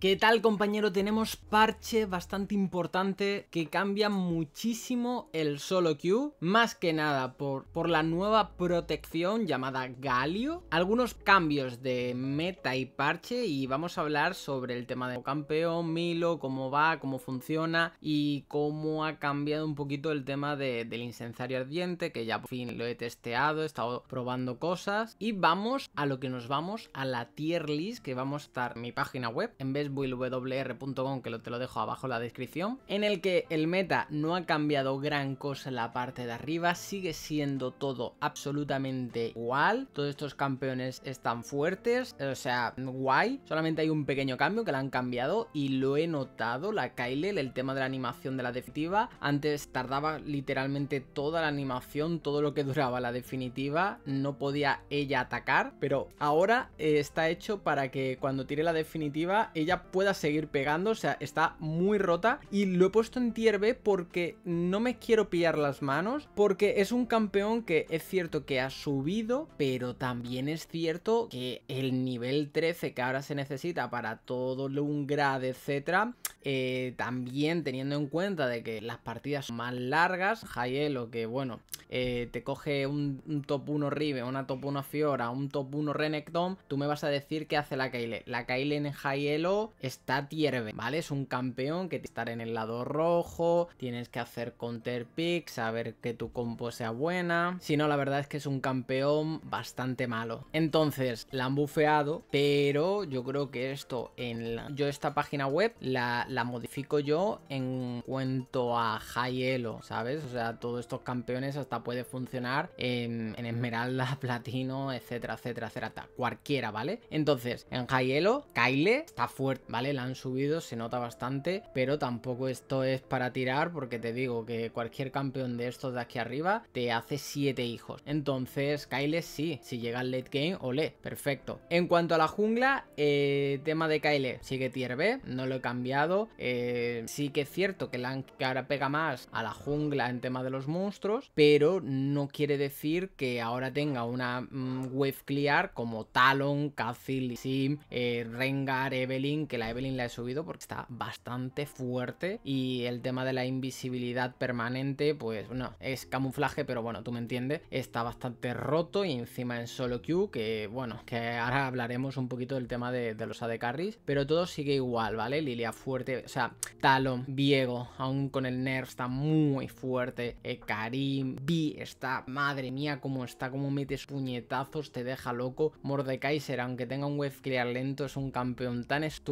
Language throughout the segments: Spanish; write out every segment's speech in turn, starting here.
¿Qué tal compañero? Tenemos parche bastante importante que cambia muchísimo el solo queue, más que nada por, por la nueva protección llamada Galio, algunos cambios de meta y parche y vamos a hablar sobre el tema de campeón, Milo, cómo va, cómo funciona y cómo ha cambiado un poquito el tema del incensario ardiente que ya por fin lo he testeado, he estado probando cosas y vamos a lo que nos vamos, a la tier list que vamos a estar en mi página web en vez buildwr.com, que te lo dejo abajo en la descripción, en el que el meta no ha cambiado gran cosa en la parte de arriba, sigue siendo todo absolutamente igual, todos estos campeones están fuertes, o sea, guay, solamente hay un pequeño cambio que la han cambiado y lo he notado, la Kyle, el tema de la animación de la definitiva, antes tardaba literalmente toda la animación, todo lo que duraba la definitiva, no podía ella atacar, pero ahora eh, está hecho para que cuando tire la definitiva ella pueda seguir pegando, o sea, está muy rota y lo he puesto en tier B porque no me quiero pillar las manos, porque es un campeón que es cierto que ha subido, pero también es cierto que el nivel 13 que ahora se necesita para todo un grade, etcétera, eh, también teniendo en cuenta de que las partidas son más largas, Jaielo, que bueno, eh, te coge un, top 1 Rive, una top 1 Fiora, un top 1 Renekton, tú me vas a decir qué hace la Kaile La Kaile en Jaielo está Tierve, ¿vale? Es un campeón que estar en el lado rojo, tienes que hacer counter A saber que tu compo sea buena. Si no, la verdad es que es un campeón bastante malo. Entonces, la han bufeado, pero yo creo que esto en la... Yo esta página web la, modifico yo en cuanto a high ¿sabes? O sea, todos estos campeones hasta puede funcionar en, esmeralda, platino, etcétera, etcétera, etcétera, cualquiera, ¿vale? Entonces, en high elo, Kyle está fuerte ¿vale? La han subido, se nota bastante, pero tampoco esto es para tirar porque te digo que cualquier campeón de estos de aquí arriba te hace 7 hijos. Entonces, Kyle sí, si llega al late game, ole, perfecto. En cuanto a la jungla, eh, tema de Kyle sigue tier B, no lo he cambiado. Eh, sí que es cierto que, la, ahora pega más a la jungla en tema de los monstruos, pero no quiere decir que ahora tenga una mm, wave clear como Talon, Cazil, Sim, eh, Rengar, Evelyn, que la Evelyn la he subido porque está bastante fuerte y el tema de la invisibilidad permanente, pues no, es camuflaje, pero bueno, tú me entiendes, está bastante roto y encima en solo queue, que bueno, que ahora hablaremos un poquito del tema de, los AD carries, pero todo sigue igual, ¿vale? Lilia fuerte, o sea, Talon, Viego, aún con el nerf está muy fuerte, eh, Karim, Vi está, madre mía, como está, como metes puñetazos, te deja loco, Mordekaiser, aunque tenga un wave clear lento, es un campeón tan estúpido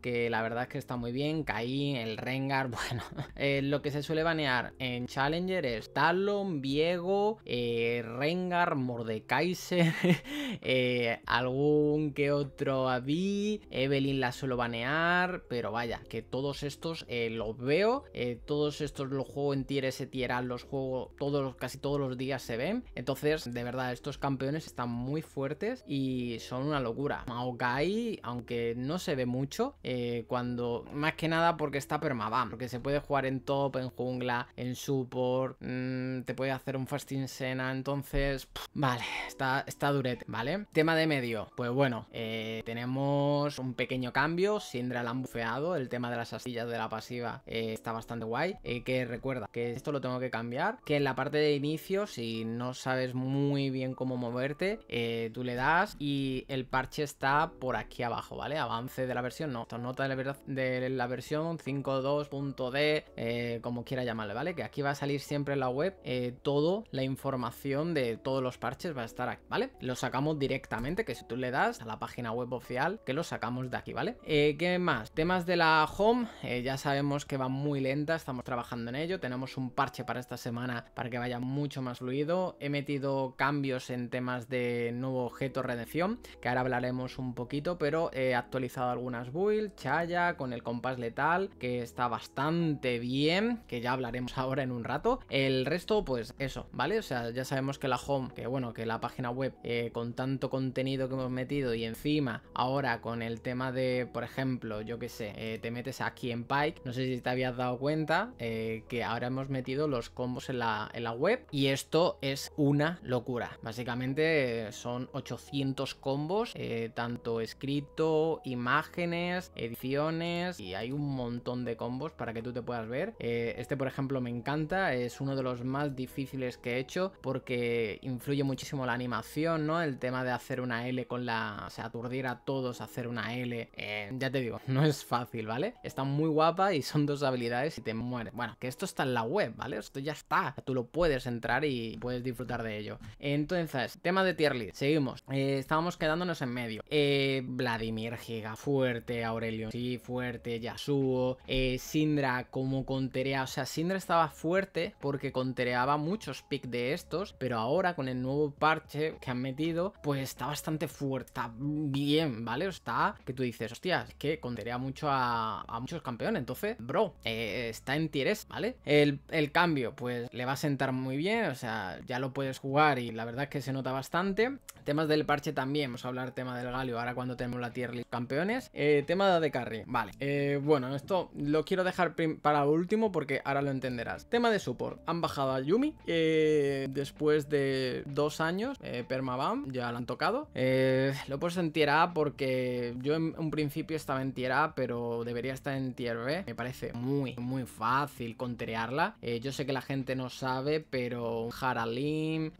que la verdad es que está muy bien. caí el Rengar, bueno. Eh, lo que se suele banear en Challenger es Talon, Viego, eh, Rengar, Mordekaiser, eh, algún que otro Abby, Evelyn la suelo banear, pero vaya, que todos estos los veo, todos estos los juego en tier S, tier los juego todos, casi todos los días se ven. Entonces, de verdad, estos campeones están muy fuertes y son una locura. Maokai, aunque no se ve muy eh, cuando, más que nada porque está permabam, porque se puede jugar en top, en jungla, en support, mm, te puede hacer un fasting sena, entonces, vale, está, está durete, ¿vale? Tema de medio, pues bueno, eh, tenemos un pequeño cambio, Sindra la han bufeado, el tema de las astillas de la pasiva eh, está bastante guay, que recuerda que esto lo tengo que cambiar, que en la parte de inicio, si no sabes muy bien cómo moverte, tú le das y el parche está por aquí abajo, ¿vale? Avance de la no, no, nota de la, de la versión 5.2.d, eh, como quiera llamarle, ¿vale? Que aquí va a salir siempre en la web eh, toda la información de todos los parches va a estar aquí, ¿vale? Lo sacamos directamente, que si tú le das a la página web oficial, que lo sacamos de aquí, ¿vale? Eh, ¿Qué más? Temas de la home, ya sabemos que va muy lenta, estamos trabajando en ello, tenemos un parche para esta semana para que vaya mucho más fluido, he metido cambios en temas de nuevo objeto redención, que ahora hablaremos un poquito, pero he actualizado algunas build, Chaya con el compás letal, que está bastante bien, que ya hablaremos ahora en un rato. El resto, pues eso, ¿vale? O sea, ya sabemos que la home, que bueno, que la página web eh, con tanto contenido que hemos metido y encima ahora con el tema de, por ejemplo, yo que sé, eh, te metes aquí en Pike, no sé si te habías dado cuenta eh, que ahora hemos metido los combos en la, en la web y esto es una locura. Básicamente son 800 combos, tanto escrito, imagen, ediciones y hay un montón de combos para que tú te puedas ver. Eh, este, por ejemplo, me encanta, es uno de los más difíciles que he hecho porque influye muchísimo la animación, ¿no? El tema de hacer una L con la... O sea, aturdir a todos hacer una L. Eh, ya te digo, no es fácil, ¿vale? Está muy guapa y son dos habilidades y te mueres. Bueno, que esto está en la web, ¿vale? Esto ya está. Tú lo puedes entrar y puedes disfrutar de ello. Entonces, tema de tier list. Seguimos. Eh, estábamos quedándonos en medio. Eh, Vladimir Gigafuerte Aurelio sí, fuerte, Yasuo, eh, Sindra como conterea. O sea, Sindra estaba fuerte porque contereaba muchos picks de estos, pero ahora con el nuevo parche que han metido, pues está bastante fuerte, está bien, ¿vale? Está que tú dices, hostia, es que conterea mucho a, muchos campeones. Entonces, bro, eh, está en tieres, ¿vale? El, cambio, pues le va a sentar muy bien, o sea, ya lo puedes jugar y la verdad es que se nota bastante. Temas del parche también, vamos a hablar tema del Galio ahora cuando tenemos la tier list campeones. Eh, tema de carry. Vale. Eh, bueno, esto lo quiero dejar para último porque ahora lo entenderás. Tema de support. Han bajado a Yumi. Eh, después de dos años, Permabam, ya la han tocado. lo he puesto en tier A porque yo en un principio estaba en tier A, pero debería estar en tier B. Me parece muy, muy fácil conterearla. yo sé que la gente no sabe, pero Haralim,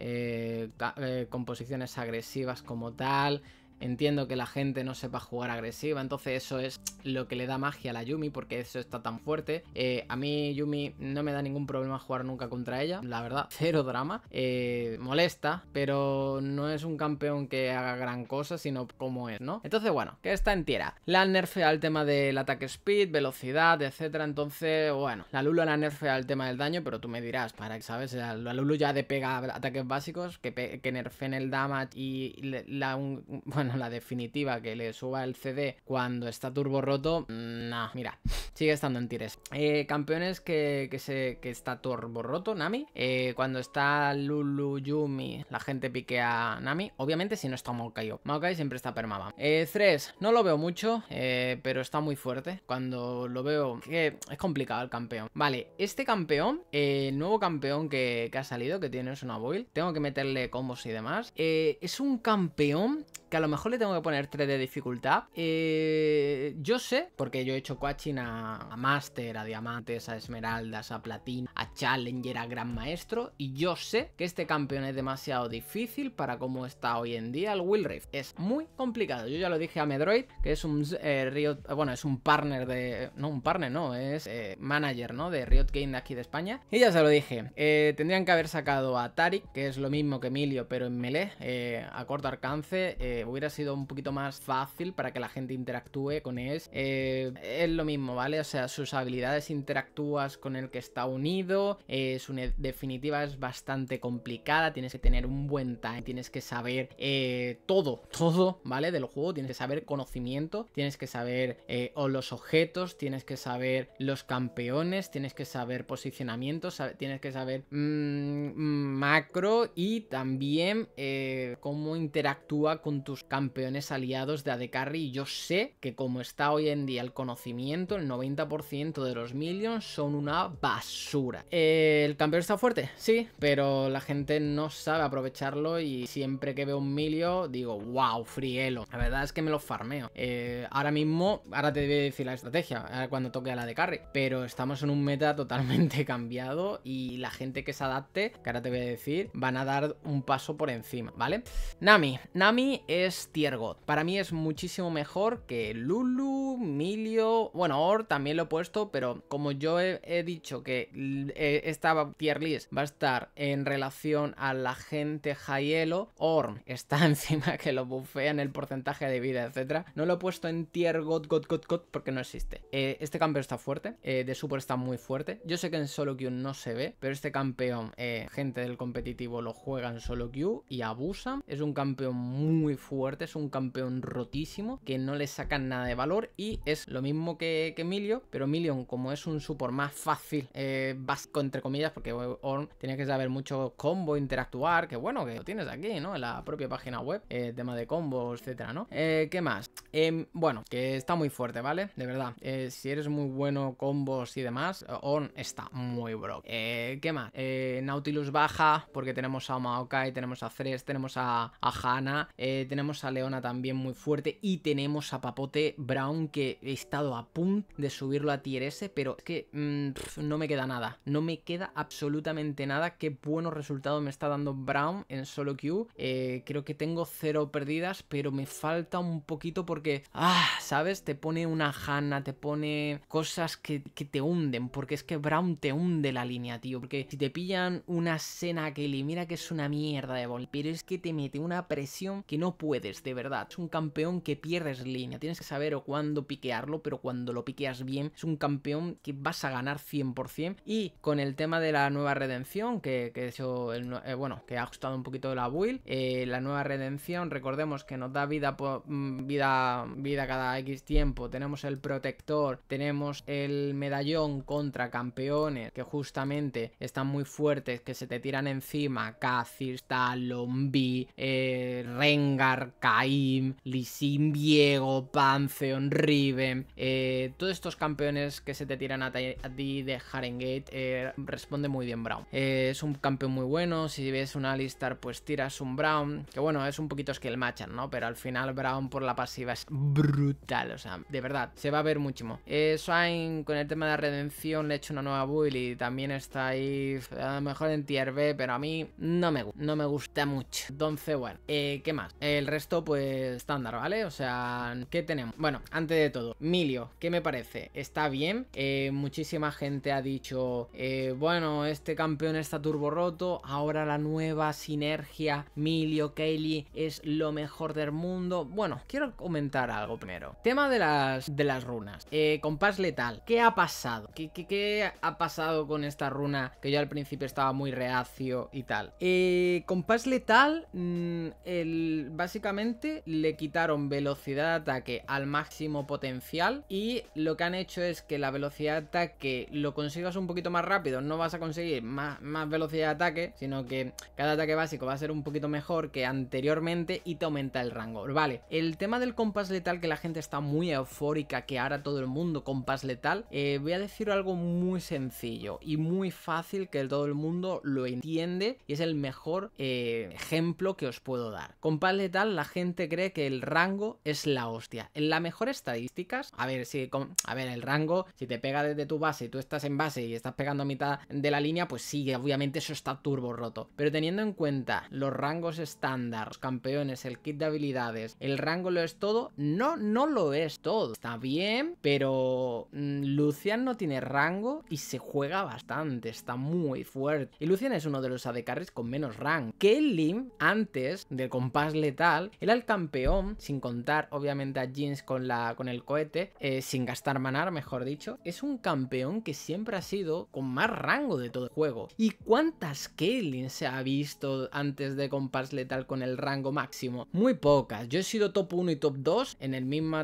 composiciones agresivas como tal... Entiendo que la gente no sepa jugar agresiva, entonces eso es lo que le da magia a la Yumi porque eso está tan fuerte. Eh, a mí Yumi no me da ningún problema jugar nunca contra ella, la verdad, cero drama. Eh, molesta, pero no es un campeón que haga gran cosa, sino como es, ¿no? Entonces, bueno, que está en tierra La nerfea el tema del ataque speed, velocidad, etcétera, entonces, bueno, la Lulu la nerfea el tema del daño, pero tú me dirás, para que sabes, la Lulu ya de pega ataques básicos, que, que el damage y la... bueno, la definitiva que le suba el CD cuando está turbo roto, mm, Nah mira, sigue estando en tires. Eh, campeones que, que, se, que está turbo roto, Nami. Eh, cuando está Lulu Yumi, la gente pique a Nami. Obviamente si no está Maokai. Maokai siempre está permaba. 3, eh, no lo veo mucho, pero está muy fuerte. Cuando lo veo, que es complicado el campeón. Vale, este campeón, el nuevo campeón que, ha salido, que tiene una Boil. tengo que meterle combos y demás. es un campeón que a lo mejor le tengo que poner 3 de dificultad. Eh, yo sé, porque yo he hecho coaching a, Master, a Diamantes, a Esmeraldas, a Platino, a Challenger, a Gran Maestro. Y yo sé que este campeón es demasiado difícil para cómo está hoy en día el Will Rift. Es muy complicado. Yo ya lo dije a Medroid, que es un eh, bueno, es un partner de... No, un partner no, es eh, manager, ¿no? De Riot Game de aquí de España. Y ya se lo dije, eh, tendrían que haber sacado a Tarik, que es lo mismo que Emilio, pero en melee, a corto alcance, hubiera sido un poquito más fácil para que la gente interactúe con él. Eh, es lo mismo, ¿vale? O sea, sus habilidades interactúas con el que está unido, es eh, su definitiva es bastante complicada, tienes que tener un buen time, tienes que saber eh, todo, todo, ¿vale? Del juego, tienes que saber conocimiento, tienes que saber o los objetos, tienes que saber los campeones, tienes que saber posicionamiento. tienes que saber mm, macro y también cómo interactúa con tus campeones campeones aliados de AD Carry y yo sé que como está hoy en día el conocimiento, el 90% de los Millions son una basura. Eh, ¿El campeón está fuerte? Sí, pero la gente no sabe aprovecharlo y siempre que veo un Milio digo, wow, frielo. La verdad es que me lo farmeo. Eh, ahora mismo, ahora te voy a decir la estrategia, ahora cuando toque a la de Carry, pero estamos en un meta totalmente cambiado y la gente que se adapte, que ahora te voy a decir, van a dar un paso por encima, ¿vale? Nami. Nami es tier god. Para mí es muchísimo mejor que Lulu, Milio, bueno, Or también lo he puesto, pero como yo he, dicho que eh, esta tier list va a estar en relación a la gente Hielo, Or está encima que lo bufean el porcentaje de vida, etcétera. No lo he puesto en tier god, god, god, porque no existe. Eh, este campeón está fuerte, eh, de super está muy fuerte. Yo sé que en solo queue no se ve, pero este campeón, gente del competitivo lo juega en solo queue y abusa. Es un campeón muy fuerte es un campeón rotísimo, que no le sacan nada de valor y es lo mismo que, Emilio, pero Emilio como es un support más fácil, eh, entre comillas, porque tiene que saber mucho combo, interactuar, que bueno, que lo tienes aquí, ¿no? En la propia página web, eh, tema de combos, etcétera, ¿no? Eh, ¿Qué más? Em, bueno, que está muy fuerte, ¿vale? De verdad, eh, si eres muy bueno combos y demás, On está muy bro. ¿Qué más? Nautilus baja, porque tenemos a Maokai, tenemos a Thresh, tenemos a, a Hana, tenemos a Leona también muy fuerte y tenemos a Papote Brown que he estado a punto de subirlo a tier S, pero es que mm, no me queda nada, no me queda absolutamente nada. Qué buenos resultados me está dando Brown en solo queue. Eh, creo que tengo cero perdidas, pero me falta un poquito porque, ah, ¿sabes? Te pone una Hanna, te pone cosas que, te hunden, porque es que Brown te hunde la línea, tío, porque si te pillan una cena que mira que es una mierda de bol, pero es que te mete una presión que no puede de verdad. Es un campeón que pierdes línea. Tienes que saber cuándo piquearlo, pero cuando lo piqueas bien, es un campeón que vas a ganar 100%. Y con el tema de la nueva redención, que, que eh, bueno, que ha ajustado un poquito la build, eh, la nueva redención, recordemos que nos da vida, mm, vida, vida cada X tiempo. Tenemos el protector, tenemos el medallón contra campeones, que justamente están muy fuertes, que se te tiran encima. Cazir, Talon, B, eh, Rengar, Caim, Lisin Viego, Pantheon, Riven, eh, todos estos campeones que se te tiran a, ti de Harengate, eh, responde muy bien Brown. Eh, es un campeón muy bueno, si ves un Alistar pues tiras un Brown, que bueno, es un poquito skill match ¿no? Pero al final Brown por la pasiva es brutal, o sea, de verdad, se va a ver muchísimo. Eh, Swain con el tema de la redención le he hecho una nueva build y también está ahí a lo mejor en tier B, pero a mí no me, no me gusta mucho. Entonces, bueno, ¿qué más? El resto pues estándar, ¿vale? O sea, ¿qué tenemos? Bueno, antes de todo, Milio, ¿qué me parece? Está bien. Eh, muchísima gente ha dicho, eh, bueno, este campeón está turbo roto. Ahora la nueva sinergia Milio Kaylee es lo mejor del mundo. Bueno, quiero comentar algo primero. Tema de las, de las runas. Eh, compás letal. ¿Qué ha pasado? ¿Qué, ¿Qué, ha pasado con esta runa que yo al principio estaba muy reacio y tal? compás letal, mm, el, básicamente le quitaron velocidad de ataque al máximo potencial y lo que han hecho es que la velocidad de ataque lo consigas un poquito más rápido, no vas a conseguir más, velocidad de ataque, sino que cada ataque básico va a ser un poquito mejor que anteriormente y te aumenta el rango. Vale, el tema del compás letal que la gente está muy eufórica, que ahora todo el mundo compás letal, eh, voy a decir algo muy sencillo y muy fácil que todo el mundo lo entiende y es el mejor eh, ejemplo que os puedo dar. Compás letal, la gente cree que el rango es la hostia. En las mejores estadísticas, a ver, si a ver, el rango, si te pega desde tu base y tú estás en base y estás pegando a mitad de la línea, pues sí, obviamente eso está turbo roto. Pero teniendo en cuenta los rangos estándar, los campeones, el kit de habilidades, el rango lo es todo, no, no lo es todo. Está bien, pero mm, Lucian no tiene rango y se juega bastante, está muy fuerte. Y Lucian es uno de los AD con menos rank. Que Lim, antes del compás letal, era el campeón, sin contar obviamente a Jeans con, la, con el cohete, eh, sin gastar manar, mejor dicho. Es un campeón que siempre ha sido con más rango de todo el juego. ¿Y cuántas Caitlyn se ha visto antes de compás letal con el rango máximo? Muy pocas. Yo he sido top 1 y top 2 en el mismo,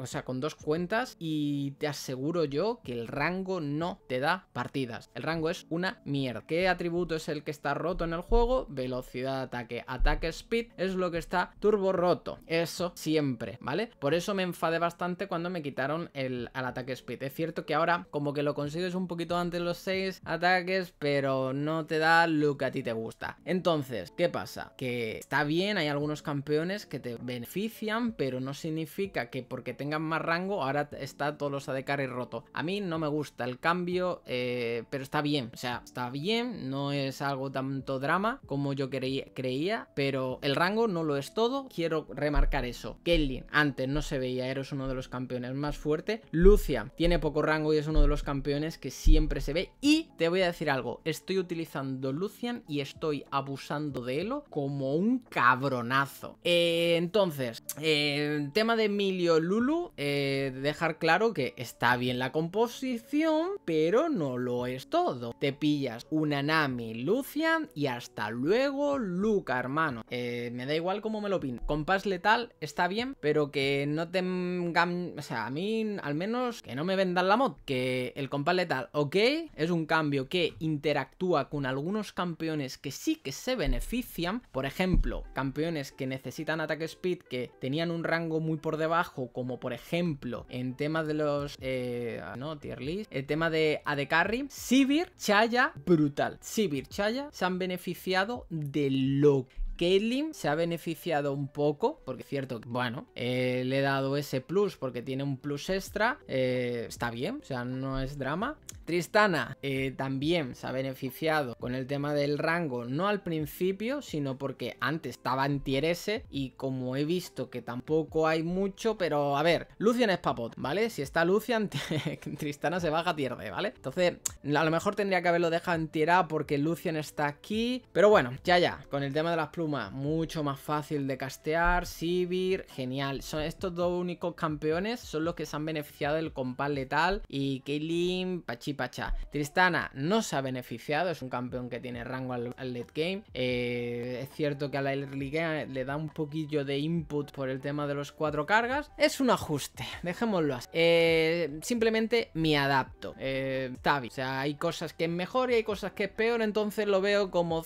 o sea, con dos cuentas y te aseguro yo que el rango no te da partidas. El rango es una mierda. ¿Qué atributo es el que está roto en el juego? Velocidad de ataque. Ataque speed es lo que está turbo roto. Eso siempre, ¿vale? Por eso me enfadé bastante cuando me quitaron el al ataque speed. Es cierto que ahora como que lo consigues un poquito antes de los 6 ataques, pero no te da lo que a ti te gusta. Entonces, ¿qué pasa? Que está bien, hay algunos campeones que te benefician, pero no significa que porque tengan más rango ahora está todos los de carry roto. A mí no me gusta el cambio, eh, pero está bien. O sea, está bien, no es algo tanto drama como yo creía pero el rango no lo es todo quiero remarcar eso. Kelly antes no se veía, eros uno de los campeones más fuertes. Lucia tiene poco rango y es uno de los campeones que siempre se ve. Y te voy a decir algo, estoy utilizando Lucian y estoy abusando de Elo como un cabronazo. Eh, entonces, eh, tema de Emilio Lulu, eh, dejar claro que está bien la composición, pero no lo es todo. Te pillas una Nami, Lucian y hasta luego Luca, hermano. me da igual cómo me lo Compás letal está bien, pero que no tengan. O sea, a mí, al menos, que no me vendan la mod. Que el compás letal, ok, es un cambio que interactúa con algunos campeones que sí que se benefician. Por ejemplo, campeones que necesitan ataque speed que tenían un rango muy por debajo, como por ejemplo en tema de los. Eh, no, tier list. El tema de AD Carry. Sivir, Chaya, brutal. Sivir, Chaya se han beneficiado de lo Caitlyn se ha beneficiado un poco, porque es cierto, bueno, eh, le he dado ese plus porque tiene un plus extra, eh, está bien, o sea, no es drama. Tristana eh, también se ha beneficiado con el tema del rango, no al principio, sino porque antes estaba en tier S y como he visto que tampoco hay mucho, pero a ver, Lucian es papot, ¿vale? Si está Lucian, Tristana se baja a ¿vale? Entonces, a lo mejor tendría que haberlo dejado en tier A porque Lucian está aquí, pero bueno, ya ya, con el tema de las plus mucho más fácil de castear. Sivir, genial. Son estos dos únicos campeones, son los que se han beneficiado del compás letal. Y Kaylin, Pacha, Tristana no se ha beneficiado, es un campeón que tiene rango al, let late game. Eh, es cierto que a la early le da un poquillo de input por el tema de los cuatro cargas. Es un ajuste, dejémoslo así. Eh, simplemente me adapto. Eh, o sea, hay cosas que es mejor y hay cosas que es peor, entonces lo veo como...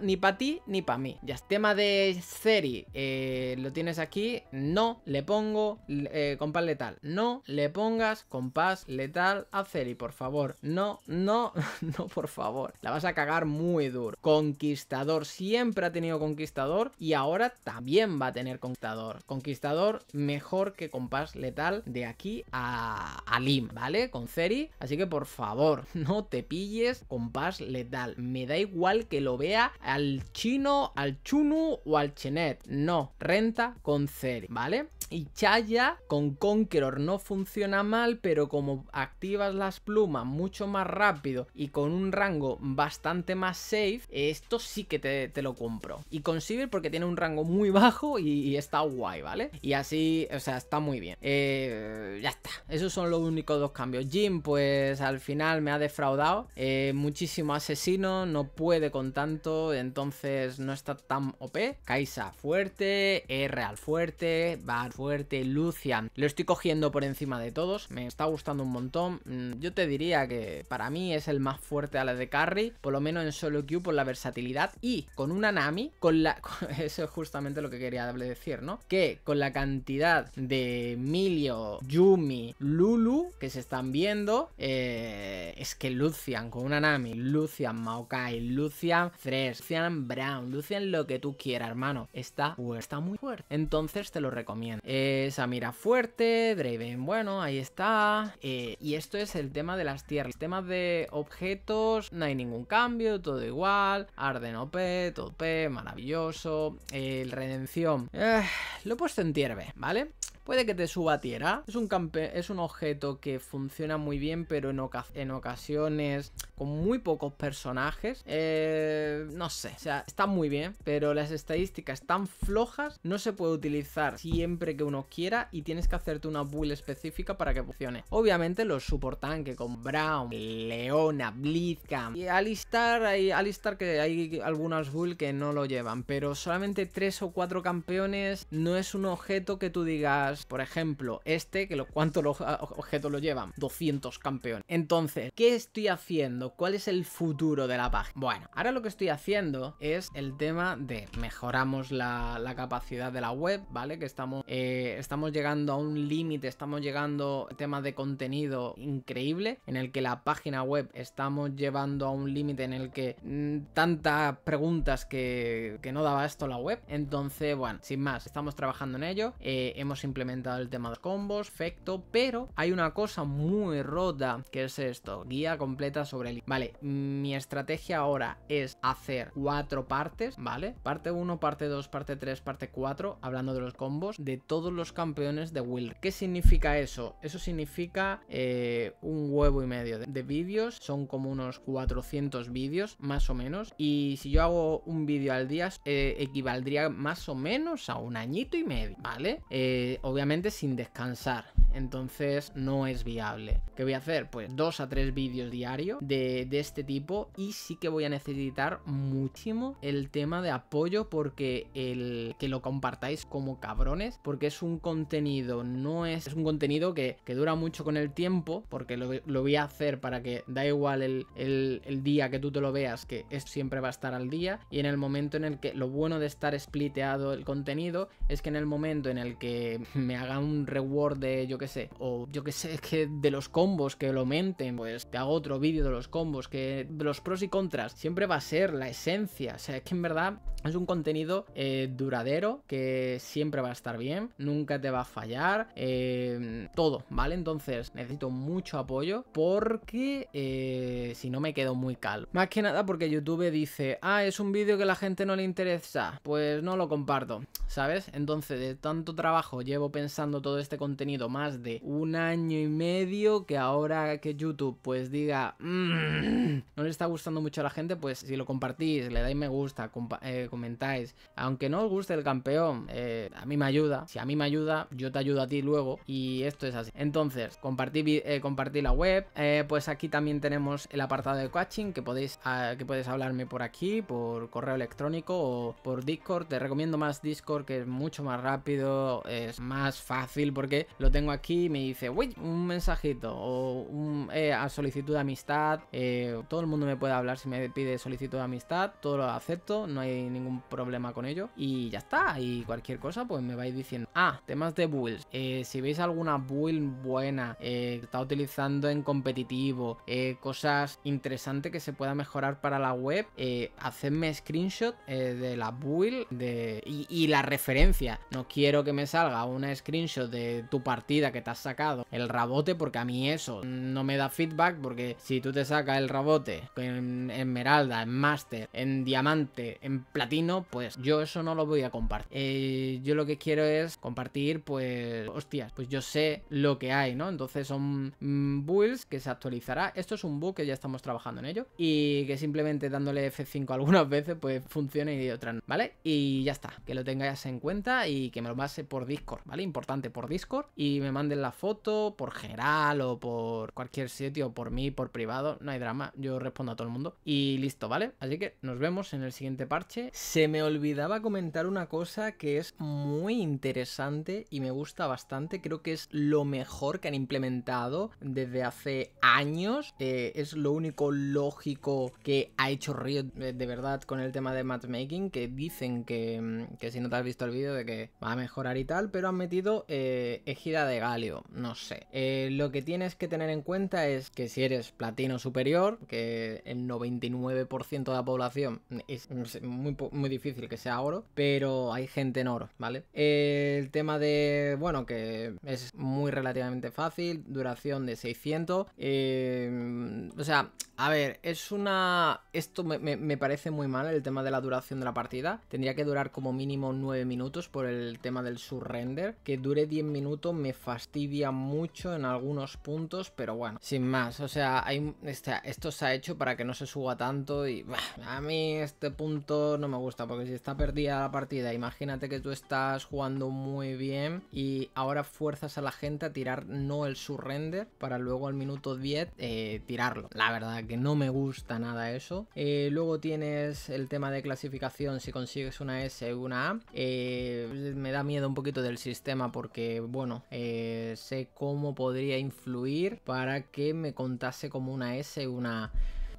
ni para ti ni para mí. Ya, tema de Ceri eh, lo tienes aquí. No le pongo eh, compás letal. No le pongas compás letal a Ceri, por favor. No, no, no, por favor. La vas a cagar muy duro. Conquistador, siempre ha tenido conquistador y ahora también va a tener conquistador. Conquistador mejor que compás letal de aquí a, a Lim, ¿vale? Con Ceri, Así que por favor, no te pilles compás letal. Me da igual que lo vea al chino, al Chunu o al Chenet. No, renta con Ceri, ¿vale? Y Chaya con Conqueror no funciona mal, pero como activas las plumas mucho más rápido y con un rango bastante más safe, esto sí que te, te lo compro. Y con Sivir porque tiene un rango muy bajo y, está guay, ¿vale? Y así, o sea, está muy bien. Eh, ya está, esos son los únicos dos cambios. Jim, pues al final me ha defraudado. Eh, muchísimo asesino, no puede con tanto, entonces no está tan OP. Kaisa fuerte, e R al fuerte, Bar fuerte fuerte, Lucian, lo estoy cogiendo por encima de todos, me está gustando un montón, mm, yo te diría que para mí es el más fuerte a la de carry, por lo menos en solo queue por la versatilidad y con una Nami, con la... eso es justamente lo que quería decir, ¿no? Que con la cantidad de Milio, Yumi, Lulu que se están viendo, eh, es que Lucian con una Nami, Lucian Maokai, Lucian Thresh, Lucian Brown, Lucian lo que tú quieras, hermano, está, está muy fuerte. Entonces te lo recomiendo. Eh, Samira fuerte, Draven bueno, ahí está. Eh, y esto es el tema de las tierras. tema de objetos, no hay ningún cambio, todo igual. Arden OP, todo maravilloso. El Redención. Eh, lo he puesto en tierve, ¿vale? puede que te suba tierra. Es un, es un objeto que funciona muy bien, pero en, en ocasiones con muy pocos personajes. Eh, no sé, o sea, está muy bien, pero las estadísticas están flojas no se puede utilizar siempre que uno quiera y tienes que hacerte una build específica para que funcione. Obviamente los que con Brown, Leona, Blitzcamp y Alistar, hay Alistar que hay algunas builds que no lo llevan, pero solamente 3 o 4 campeones no es un objeto que tú digas por ejemplo, este, que lo, ¿cuántos objetos lo llevan? 200 campeones. Entonces, ¿qué estoy haciendo? ¿Cuál es el futuro de la página? Bueno, ahora lo que estoy haciendo es el tema de mejoramos la, capacidad de la web, ¿vale? Que estamos, eh, estamos llegando a un límite, estamos llegando a temas de contenido increíble, en el que la página web estamos llevando a un límite en el que mm, tantas preguntas que, no daba esto la web. Entonces, bueno, sin más, estamos trabajando en ello, eh, hemos implementado el tema de combos, efecto, pero hay una cosa muy rota que es esto, guía completa sobre el... Vale, mi estrategia ahora es hacer cuatro partes, ¿vale? Parte 1, parte 2, parte 3, parte 4, hablando de los combos, de todos los campeones de Will. ¿Qué significa eso? Eso significa eh, un huevo y medio de, vídeos, son como unos 400 vídeos, más o menos, y si yo hago un vídeo al día, eh, equivaldría más o menos a un añito y medio, ¿vale? Eh, obviamente sin descansar. Entonces no es viable. ¿Qué voy a hacer? Pues dos a tres vídeos diarios de, este tipo y sí que voy a necesitar muchísimo el tema de apoyo porque el que lo compartáis como cabrones porque es un contenido, no es, es un contenido que, dura mucho con el tiempo porque lo, voy a hacer para que da igual el, el día que tú te lo veas que es siempre va a estar al día y en el momento en el que lo bueno de estar spliteado el contenido es que en el momento en el que me haga un reward de, yo que sé, o yo que sé, que de los combos que lo menten, pues te hago otro vídeo de los combos, que los pros y contras, siempre va a ser la esencia. O sea, es que en verdad es un contenido eh, duradero, que siempre va a estar bien, nunca te va a fallar, eh, todo, ¿vale? Entonces necesito mucho apoyo porque eh, si no me quedo muy calvo. Más que nada porque YouTube dice, ah, es un vídeo que la gente no le interesa, pues no lo comparto, ¿sabes? Entonces de tanto trabajo llevo pensando todo este contenido más de un año y medio, que ahora que YouTube pues diga, mm, no le está gustando mucho a la gente, pues si lo compartís, le dais me gusta, eh, comentáis, aunque no os guste el campeón, eh, a mí me ayuda, si a mí me ayuda, yo te ayudo a ti luego, y esto es así. Entonces, compartí, eh, la web, pues aquí también tenemos el apartado de coaching, que podéis, ah, que podéis hablarme por aquí, por correo electrónico o por Discord, te recomiendo más Discord, que es mucho más rápido, es más fácil porque lo tengo aquí me dice, un mensajito o un, eh, a solicitud de amistad. Eh, todo el mundo me puede hablar si me pide solicitud de amistad, todo lo acepto, no hay ningún problema con ello. Y ya está, y cualquier cosa pues me vais diciendo. a ah, temas de builds. Eh, si veis alguna build buena está utilizando en competitivo, cosas interesantes que se pueda mejorar para la web, hacedme screenshot de la build de... y la referencia. No quiero que me salga una screenshot de tu partida que te has sacado, el rabote, porque a mí eso no me da feedback, porque si tú te sacas el rabote en esmeralda, en Master, en diamante, en platino, pues yo eso no lo voy a compartir. Eh, yo lo que quiero es compartir, pues, hostias, pues yo sé lo que hay, ¿no? Entonces son mm, builds que se actualizará. Esto es un bug que ya estamos trabajando en ello y que simplemente dándole F5 algunas veces, pues funciona y otras no, ¿vale? Y ya está, que lo tengáis en cuenta y que me lo pase por Discord, Importante por Discord y me manden la foto por general o por cualquier sitio, por mí, por privado, no hay drama, yo respondo a todo el mundo y listo, ¿vale? Así que nos vemos en el siguiente parche. Se me olvidaba comentar una cosa que es muy interesante y me gusta bastante, creo que es lo mejor que han implementado desde hace años, eh, es lo único lógico que ha hecho Riot eh, de, verdad con el tema de matchmaking, que dicen que, mm, que si no te has visto el vídeo de que va a mejorar y tal, pero han metido eh, ejida de Galio, no sé. Eh, lo que tienes que tener en cuenta es que si eres platino superior, que el 99% de la población es muy, muy difícil que sea oro, pero hay gente en oro, ¿vale? Eh, el tema de, bueno, que es muy relativamente fácil, duración de 600, o sea... A ver, es una... Esto me, me parece muy mal el tema de la duración de la partida. Tendría que durar como mínimo 9 minutos por el tema del surrender que dure 10 minutos me fastidia mucho en algunos puntos, pero bueno, sin más. O sea, este, esto se ha hecho para que no se suba tanto y a mí este punto no me gusta porque si está perdida la partida, imagínate que tú estás jugando muy bien y ahora fuerzas a la gente a tirar no el surrender para luego al minuto 10 eh, tirarlo. La verdad que no me gusta nada eso. Eh, luego tienes el tema de clasificación si consigues una S o una A. Eh, me da miedo un poquito del sistema tema porque, bueno, eh, sé cómo podría influir para que me contase como una S, una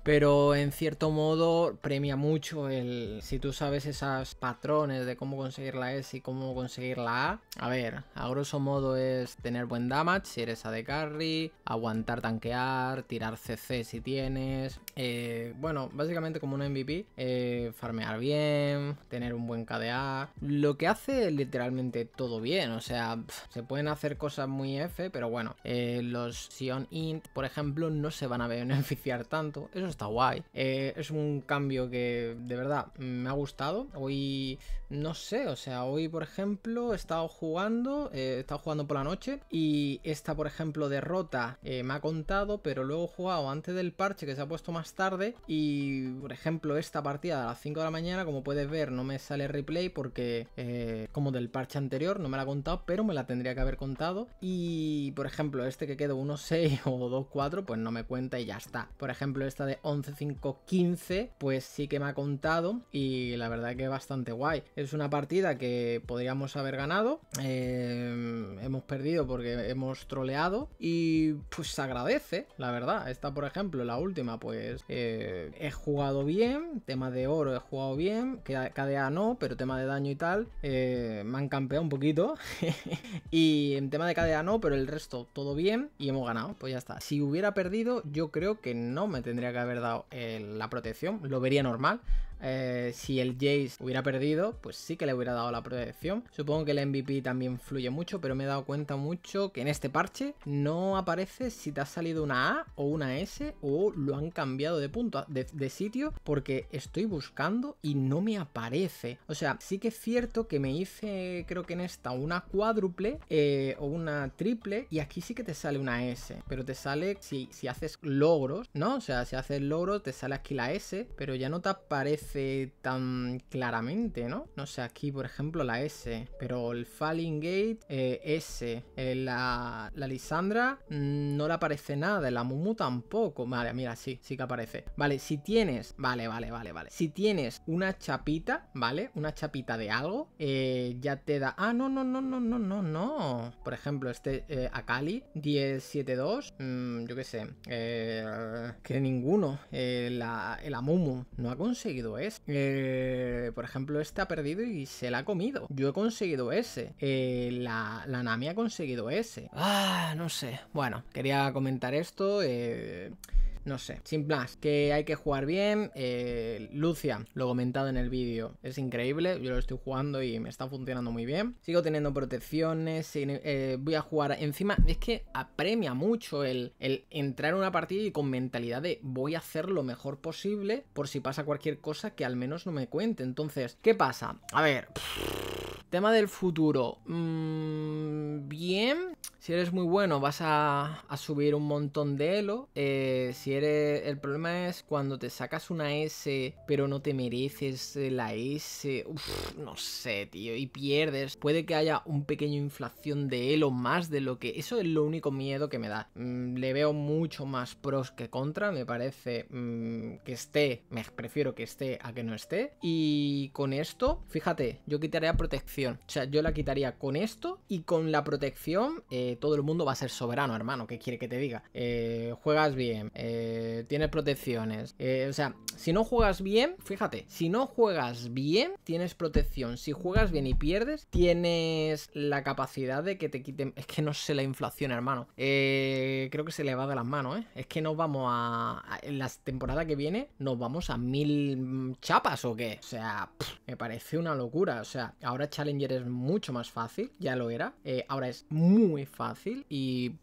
pero en cierto modo premia mucho el si tú sabes esos patrones de cómo conseguir la S y cómo conseguir la A. A ver, a grosso modo es tener buen damage si eres de carry, aguantar tanquear, tirar CC si tienes, eh, bueno, básicamente como un MVP, eh, farmear bien, tener un buen KDA, lo que hace literalmente todo bien, o sea, se pueden hacer cosas muy F, pero bueno, eh, los Sion Int, por ejemplo, no se van a beneficiar tanto, eso está guay. Eh, es un cambio que de verdad me ha gustado. Hoy no sé, o sea, hoy por ejemplo he estado jugando, eh, he estado jugando por la noche y esta por ejemplo derrota eh, me ha contado, pero luego he jugado antes del parche que se ha puesto más tarde y por ejemplo esta partida a las 5 de la mañana, como puedes ver, no me sale replay porque eh, como del parche anterior no me la ha contado, pero me la tendría que haber contado y por ejemplo este que quedó 1-6 o 2-4 pues no me cuenta y ya está. Por ejemplo esta de 11-5-15 pues sí que me ha contado y la verdad que es bastante guay. Es una partida que podríamos haber ganado. Em, hemos perdido porque hemos troleado. Y pues se agradece, la verdad. Esta, por ejemplo, la última, pues eh, he jugado bien. Tema de oro he jugado bien. KDA no, pero tema de daño y tal. Eh, me han campeado un poquito. y en tema de KDA no, pero el resto todo bien. Y hemos ganado. Pues ya está. Si hubiera perdido, yo creo que no me tendría que haber dado eh, la protección. Lo vería normal. Eh, si el Jace hubiera perdido, pues sí que le hubiera dado la proyección Supongo que el MVP también fluye mucho, pero me he dado cuenta mucho que en este parche no aparece si te ha salido una A o una S o lo han cambiado de punto, de, sitio, porque estoy buscando y no me aparece. O sea, sí que es cierto que me hice, creo que en esta, una cuádruple eh, o una triple y aquí sí que te sale una S, pero te sale si, si haces logros, ¿no? O sea, si haces logros te sale aquí la S, pero ya no te aparece tan claramente, ¿no? No sé, aquí por ejemplo la S, pero el Falling Gate eh, S, eh, la, la Lisandra mm, no le aparece nada, la Mumu tampoco. Vale, mira, sí, sí que aparece. Vale, si tienes, vale, vale, vale, vale. Si tienes una chapita, ¿vale? Una chapita de algo, eh, ya te da... Ah, no, no, no, no, no, no, no. Por ejemplo, este Akali 1072, mmm, yo qué sé, que ninguno, la, el Amumu no ha conseguido eh, por ejemplo, este ha perdido y se la ha comido. Yo he conseguido ese. Eh, la, la, Nami ha conseguido ese. Ah, no sé. Bueno, quería comentar esto. Eh, no sé. Sin más, que hay que jugar bien. Eh, Lucia, lo comentado en el vídeo, es increíble. Yo lo estoy jugando y me está funcionando muy bien. Sigo teniendo protecciones. Eh, voy a jugar. Encima, es que apremia mucho el, entrar en una partida y con mentalidad de voy a hacer lo mejor posible por si pasa cualquier cosa que al menos no me cuente. Entonces, ¿qué pasa? A ver. Tema del futuro. Mm, bien. Si eres muy bueno vas a, subir un montón de elo. Eh, si eres... El problema es cuando te sacas una S pero no te mereces eh, la S. Uf, no sé, tío. Y pierdes. Puede que haya un pequeño inflación de elo más de lo que... Eso es lo único miedo que me da. Mm, le veo mucho más pros que contra. Me parece mm, que esté... Me prefiero que esté a que no esté. Y con esto, fíjate, yo quitaría protección o sea, yo la quitaría con esto y con la protección eh, todo el mundo va a ser soberano, hermano. ¿Qué quiere que te diga? Eh, juegas bien, eh, tienes protecciones. o sea, si no juegas bien, fíjate, si no juegas bien, tienes protección. Si juegas bien y pierdes, tienes la capacidad de que te quiten... Es que no sé la inflación, hermano. creo que se le va de las manos, ¿eh? Es que nos vamos a... En la temporada que viene nos vamos a mil chapas o qué. O sea, me parece una locura. O sea, ahora Challenge es mucho más fácil, ya lo era. Eh, ahora es muy fácil y...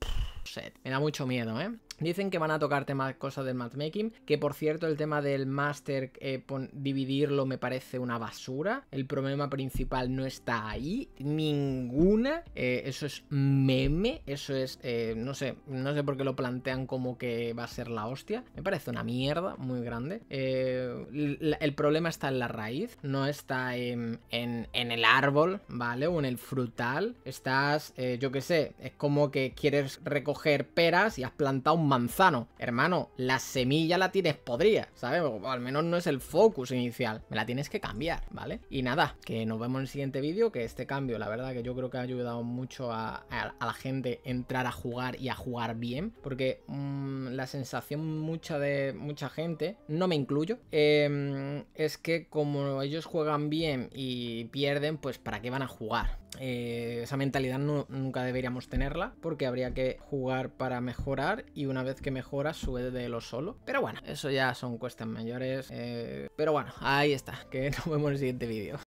Me da mucho miedo, ¿eh? Dicen que van a tocarte temas, cosas del matchmaking, que por cierto el tema del master, eh, dividirlo me parece una basura, el problema principal no está ahí, ninguna, eh, eso es meme, eso es, eh, no sé, no sé por qué lo plantean como que va a ser la hostia, me parece una mierda muy grande, el, problema está en la raíz, no está en, en el árbol, ¿vale? O en el frutal, estás, yo qué sé, es como que quieres recoger peras y has plantado un manzano. Hermano, la semilla la tienes podría, ¿sabes? al menos no es el focus inicial. Me la tienes que cambiar, ¿vale? Y nada, que nos vemos en el siguiente vídeo, que este cambio, la verdad que yo creo que ha ayudado mucho a, la gente entrar a jugar y a jugar bien, porque mm, la sensación mucha de mucha gente, no me incluyo, em, es que como ellos juegan bien y pierden, pues ¿para qué van a jugar? Eh, esa mentalidad nunca deberíamos tenerla porque habría que jugar para mejorar y una vez que mejora sube de lo solo. Pero bueno, eso ya son cuestiones mayores. Eh, pero bueno, ahí está, que nos vemos en el siguiente vídeo.